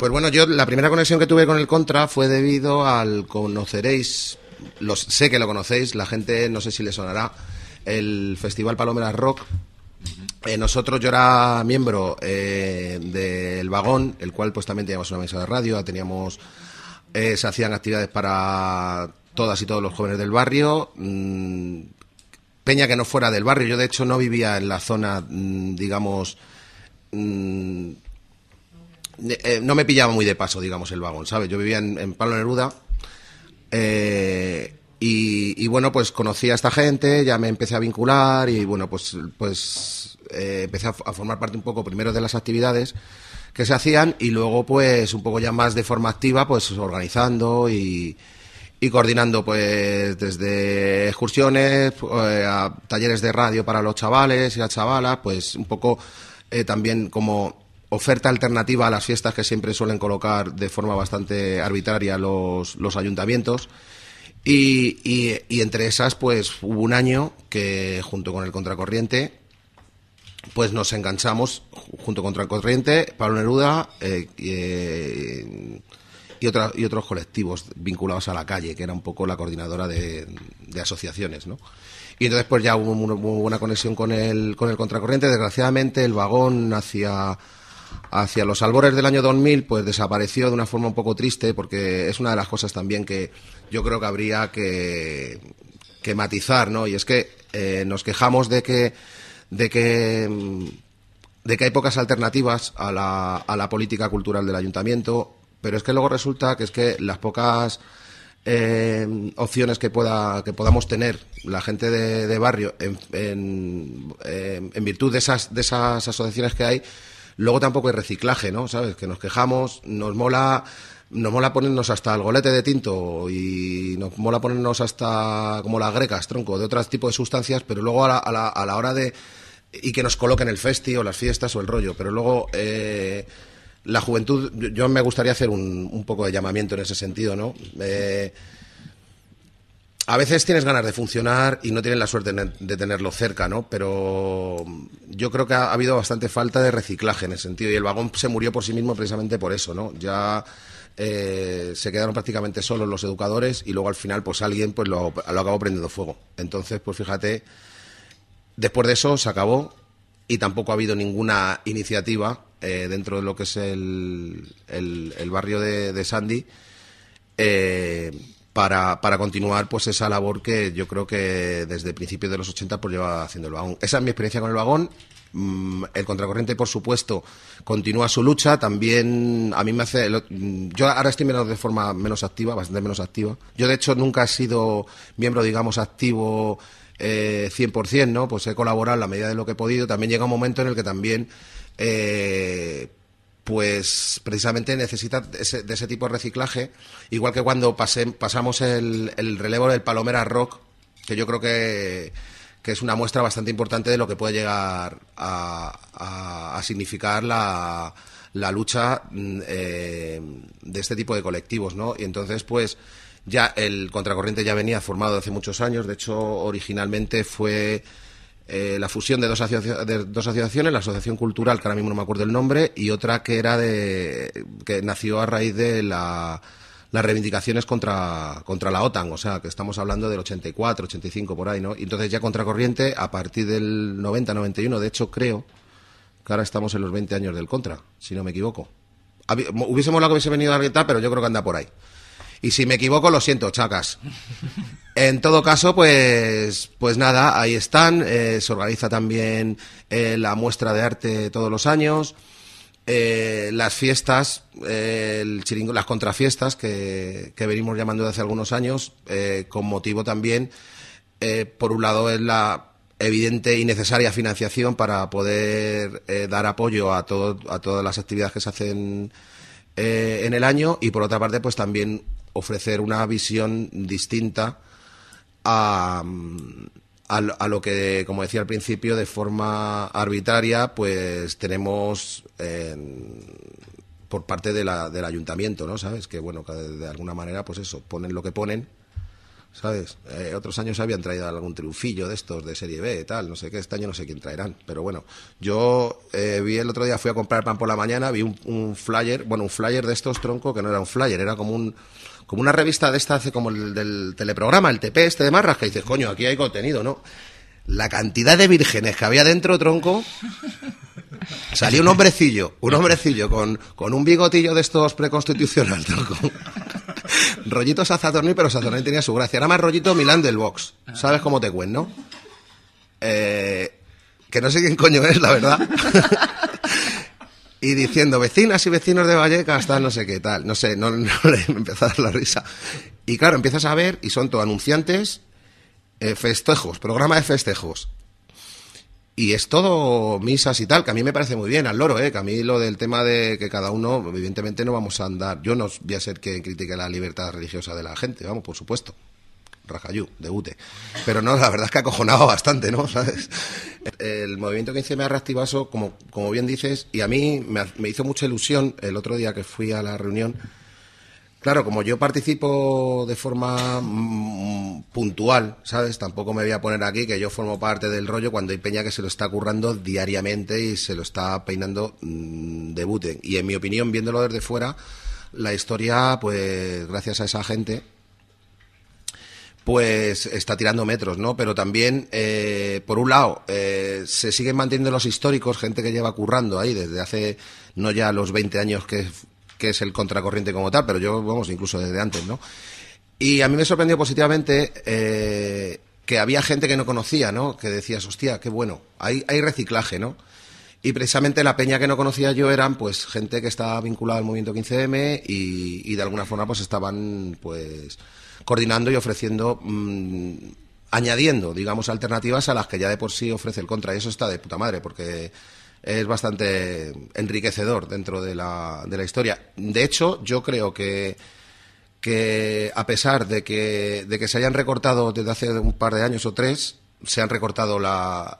Pues bueno, yo la primera conexión que tuve con el Contra fue debido al conoceréis, los, sé que lo conocéis, la gente no sé si le sonará, el Festival Palomeras Rock. Eh, nosotros, yo era miembro eh, del vagón, el cual pues también teníamos una mesa de radio, teníamos, eh, se hacían actividades para todas y todos los jóvenes del barrio, mm, peña que no fuera del barrio, yo de hecho no vivía en la zona, mm, digamos, mm, eh, no me pillaba muy de paso, digamos, el vagón, ¿sabes? Yo vivía en, Palo Neruda. Eh, y, bueno, pues conocí a esta gente, ya me empecé a vincular y bueno, pues, pues eh, empecé a, formar parte un poco primero de las actividades que se hacían y luego pues un poco ya más de forma activa, pues organizando y, coordinando pues desde excursiones a talleres de radio para los chavales y las chavalas, pues un poco también como oferta alternativa a las fiestas que siempre suelen colocar de forma bastante arbitraria los, ayuntamientos. Y, entre esas, pues hubo un año que junto con el Contracorriente, pues nos enganchamos junto con Contracorriente, Pablo Neruda eh, eh, y, otra, y otros colectivos vinculados a la calle, que era un poco la coordinadora de, asociaciones, ¿no? Y entonces pues ya hubo una, buena conexión con el, con el Contracorriente. Desgraciadamente el vagón hacia hacia los albores del año 2000, pues desapareció de una forma un poco triste, porque es una de las cosas también que yo creo que habría que, que matizar, ¿no? Y es que eh, nos quejamos de que, de que, mm, de que hay pocas alternativas a la, política cultural del ayuntamiento, pero es que luego resulta que es que las pocas eh, opciones que pueda que podamos tener la gente de, barrio en, eh, en, virtud de esas de esas asociaciones que hay Luego tampoco hay reciclaje, ¿no? ¿Sabes? Que nos quejamos, nos mola nos mola ponernos hasta el golete de tinto y nos mola ponernos hasta como las grecas, tronco, de otro tipo de sustancias, pero luego a la, a la, a la hora de... y que nos coloquen el festi o las fiestas o el rollo, pero luego eh, la juventud, yo me gustaría hacer un, un, poco de llamamiento en ese sentido, ¿no? Eh, a veces tienes ganas de funcionar y no tienes la suerte de tenerlo cerca, ¿no? Pero yo creo que ha habido bastante falta de reciclaje en ese sentido. Y el vagón se murió por sí mismo precisamente por eso, ¿no? Ya eh, se quedaron prácticamente solos los educadores y luego al final, pues alguien pues lo, acabó prendiendo fuego. Entonces, pues fíjate, después de eso se acabó y tampoco ha habido ninguna iniciativa eh, dentro de lo que es el, barrio de, Sandy. Eh, para, continuar pues esa labor que yo creo que desde principios de los 80 pues lleva haciendo el vagón. Esa es mi experiencia con el vagón. Mm, el contracorriente, por supuesto, continúa su lucha. También a mí me hace. Mm, yo ahora estoy mirando de forma menos activa, bastante menos activa. Yo, de hecho, nunca he sido miembro, digamos, activo 100%, eh, ¿no? Pues he colaborado en la medida de lo que he podido. También llega un momento en el que también. Eh, pues precisamente necesita ese, de ese tipo de reciclaje, igual que cuando pasé, pasamos el, relevo del Palomera Rock, que yo creo que, es una muestra bastante importante de lo que puede llegar a, significar la, lucha mm, eh, de este tipo de colectivos, ¿no? Y entonces, pues, ya el contracorriente ya venía formado hace muchos años, de hecho, originalmente fue eh, la fusión de dos, asociaciones, la Asociación Cultural, que ahora mismo no me acuerdo el nombre, y otra que era de que nació a raíz de las reivindicaciones contra, contra la OTAN, o sea, que estamos hablando del 84, 85 por ahí, ¿no? Y entonces ya contracorriente a partir del 90, 91, de hecho creo que ahora estamos en los 20 años del contra, si no me equivoco. Hubiésemos lo que hubiese venido a la pero yo creo que anda por ahí. Y si me equivoco, lo siento, chacas. En todo caso, pues, pues nada, ahí están. Eh, se organiza también eh, la muestra de arte todos los años. Eh, las fiestas, el chiringo, las contrafiestas que, venimos llamando desde hace algunos años, con motivo también, por un lado, es la evidente y necesaria financiación para poder dar apoyo a, todo, a todas las actividades que se hacen en el año y, por otra parte, pues también ofrecer una visión distinta a, lo que, como decía al principio, de forma arbitraria, pues tenemos por parte de la, del ayuntamiento, ¿no? ¿Sabes? Que, bueno, de alguna manera, pues eso, ponen lo que ponen ¿sabes? Eh, otros años habían traído algún triunfillo de estos de Serie B, tal, no sé qué, este año no sé quién traerán, pero bueno, yo eh, vi el otro día, fui a comprar pan por la mañana, vi un, flyer, bueno, un flyer de estos tronco que no era un flyer, era como como una revista de esta hace como el del teleprograma, el TP este de Marras, que dices, coño, aquí hay contenido, ¿no? La cantidad de vírgenes que había dentro, tronco, salió un hombrecillo, un hombrecillo con, con un bigotillo de estos preconstitucional, tronco rollito Sazatorni, pero Sazatorni tenía su gracia. Era más rollito Milán del Box. Ah. ¿Sabes cómo te cuento? Eh, que no sé quién coño es, la verdad. y diciendo, vecinas y vecinos de Vallecas, tal, no sé qué, tal. No sé, no, le empezó a dar la risa. Y claro, empiezas a ver, y son todo anunciantes, eh, festejos, programa de festejos. Y es todo misas y tal, que a mí me parece muy bien, al loro, ¿eh? que a mí lo del tema de que cada uno, evidentemente no vamos a andar, yo no voy a ser quien critique la libertad religiosa de la gente, vamos, por supuesto. Rajayú, de UTE. Pero no, la verdad es que acojonaba bastante, ¿no? ¿Sabes? El movimiento hice me ha reactivado, como, como bien dices, y a mí me, me hizo mucha ilusión el otro día que fui a la reunión Claro, como yo participo de forma mm, puntual, ¿sabes? Tampoco me voy a poner aquí que yo formo parte del rollo cuando hay peña que se lo está currando diariamente y se lo está peinando mm, de buten. Y en mi opinión, viéndolo desde fuera, la historia, pues gracias a esa gente, pues está tirando metros, ¿no? Pero también, eh, por un lado, eh, se siguen manteniendo los históricos, gente que lleva currando ahí desde hace no ya los 20 años que que es el contracorriente como tal, pero yo, vamos, incluso desde antes, ¿no? Y a mí me sorprendió positivamente eh, que había gente que no conocía, ¿no? Que decías, hostia, qué bueno, hay, reciclaje, ¿no? Y precisamente la peña que no conocía yo eran pues gente que estaba vinculada al movimiento 15M y, de alguna forma pues estaban pues coordinando y ofreciendo mm, añadiendo digamos alternativas a las que ya de por sí ofrece el contra y eso está de puta madre porque es bastante enriquecedor dentro de la, de la historia. De hecho, yo creo que, que a pesar de que, de que se hayan recortado desde hace un par de años o tres, se han recortado la,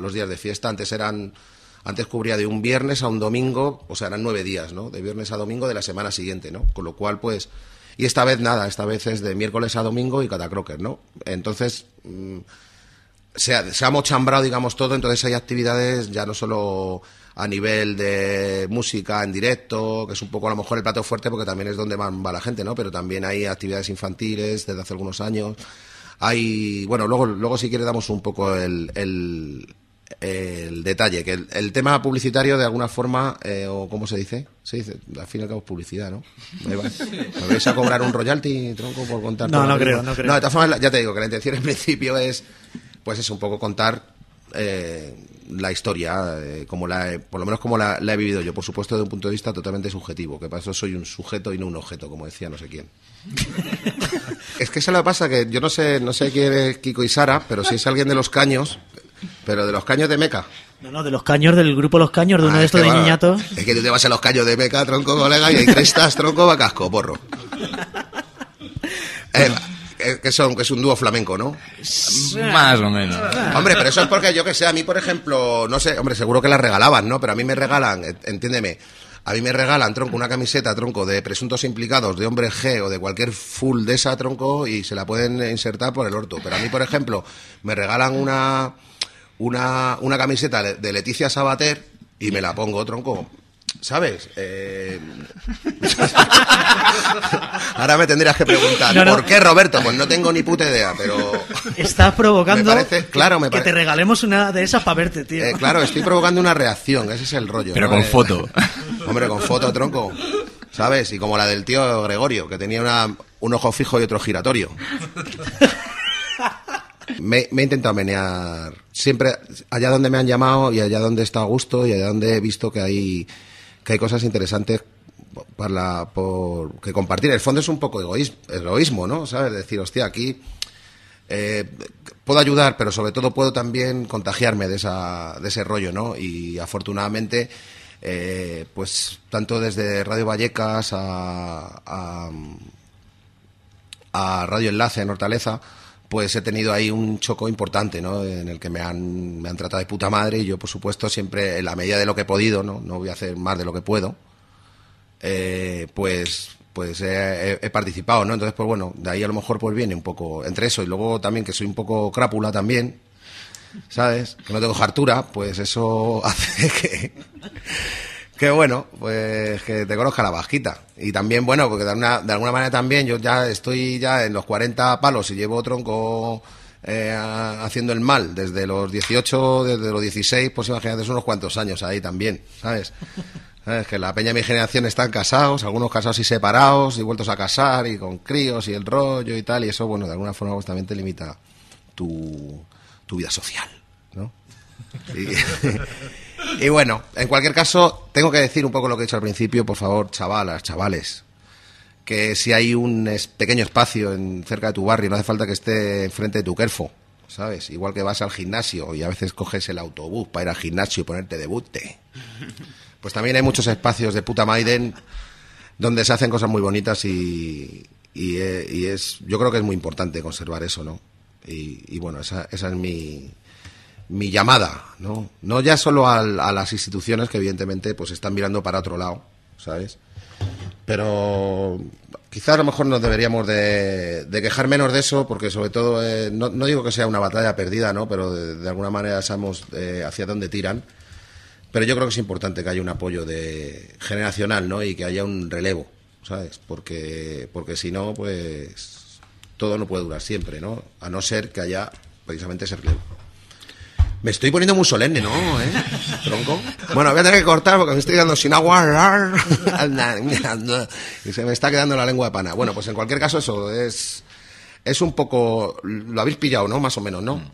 los días de fiesta. Antes eran antes cubría de un viernes a un domingo, o sea, eran nueve días, ¿no? De viernes a domingo de la semana siguiente, ¿no? Con lo cual, pues, y esta vez nada, esta vez es de miércoles a domingo y cada crocker, ¿no? Entonces, mm, se ha, mochambrado, digamos, todo, entonces hay actividades ya no solo a nivel de música en directo, que es un poco a lo mejor el plato fuerte porque también es donde va la gente, ¿no? Pero también hay actividades infantiles desde hace algunos años. Hay, bueno, luego, luego si quieres damos un poco el, el, detalle, que el, tema publicitario de alguna forma, eh, o cómo se dice, se dice, al fin y al cabo publicidad, ¿no? ¿Me vais a cobrar un royalty, tronco, por contar? No, no creo, no creo. No, de todas formas, ya te digo que la intención en principio es pues es un poco contar eh, la historia, eh, como la por lo menos como la, he vivido yo, por supuesto de un punto de vista totalmente subjetivo, que para eso soy un sujeto y no un objeto, como decía no sé quién. es que se lo pasa que yo no sé, no sé quién es Kiko y Sara, pero si es alguien de los caños, pero de los caños de Meca. No, no, de los caños del grupo Los Caños, de uno ah, de estos de niñatos. Es que tú te vas a los caños de Meca, tronco, colega, y ahí estás, tronco, va casco, porro. Eh, que son que es un dúo flamenco, ¿no? Más o menos. Hombre, pero eso es porque yo que sé, a mí por ejemplo, no sé, hombre, seguro que las regalaban, ¿no? Pero a mí me regalan, entiéndeme, a mí me regalan, tronco, una camiseta, tronco, de presuntos implicados, de hombre G o de cualquier full de esa, tronco, y se la pueden insertar por el orto. Pero a mí, por ejemplo, me regalan una, una, una camiseta de Leticia Sabater y me la pongo, tronco. ¿Sabes? Eh, Ahora me tendrías que preguntar, ¿por qué Roberto? Pues no tengo ni puta idea, pero... Estás provocando me parece, claro, me que te regalemos una de esas para verte, tío. Eh, claro, estoy provocando una reacción, ese es el rollo. Pero con eh, foto. Hombre, con foto, tronco. ¿Sabes? Y como la del tío Gregorio, que tenía una, un ojo fijo y otro giratorio. Me, me, he intentado menear siempre allá donde me han llamado y allá donde está a gusto y allá donde he visto que hay que hay cosas interesantes para por, que compartir. el fondo es un poco egoísmo, egoísmo ¿no? ¿Sabes? Decir, hostia, aquí eh, puedo ayudar, pero sobre todo puedo también contagiarme de, ese rollo, ¿no? Y afortunadamente, eh, pues tanto desde Radio Vallecas a, a, a Radio Enlace en Hortaleza, pues he tenido ahí un choco importante, ¿no? En el que me han, me han tratado de puta madre y yo, por supuesto, siempre, en la medida de lo que he podido, ¿no? No voy a hacer más de lo que puedo, eh, pues, pues he, participado, ¿no? Entonces, pues bueno, de ahí a lo mejor pues viene un poco entre eso y luego también que soy un poco crápula también, ¿sabes? Que no tengo hartura, pues eso hace que que bueno, pues que te conozca la bajita. Y también, bueno, porque de alguna, de alguna manera también yo ya estoy ya en los 40 palos y llevo tronco eh, haciendo el mal desde los 18, desde los 16, pues imagínate, son unos cuantos años ahí también, ¿sabes? ¿Sabes? Que la peña de mi generación están casados, algunos casados y separados y vueltos a casar y con críos y el rollo y tal, y eso, bueno, de alguna forma pues también te limita tu, vida social, ¿no? Y bueno, en cualquier caso, tengo que decir un poco lo que he dicho al principio, por favor, chavalas, chavales, que si hay un pequeño espacio en, cerca de tu barrio, no hace falta que esté enfrente de tu kerfo, ¿sabes? Igual que vas al gimnasio y a veces coges el autobús para ir al gimnasio y ponerte de bote. Pues también hay muchos espacios de puta Maiden donde se hacen cosas muy bonitas eh, y, es, yo creo que es muy importante conservar eso, ¿no? Y, y bueno, esa, esa es mi, mi llamada, ¿no? No ya solo a las instituciones que evidentemente pues están mirando para otro lado, ¿sabes? Pero quizá a lo mejor nos deberíamos de, quejar menos de eso, porque sobre todo, eh, no, digo que sea una batalla perdida, ¿no? Pero de, alguna manera sabemos eh, hacia dónde tiran. Pero yo creo que es importante que haya un apoyo de, generacional, ¿no? Y que haya un relevo, ¿sabes? Porque, porque si no, pues todo no puede durar siempre, ¿no? A no ser que haya precisamente ese relevo. Me estoy poniendo muy solemne, ¿no? ¿Eh? Tronco. Bueno, voy a tener que cortar porque me estoy dando sin agua. y se me está quedando la lengua de pana. Bueno, pues en cualquier caso, eso es. Es un poco. Lo habéis pillado, ¿no? Más o menos, ¿no?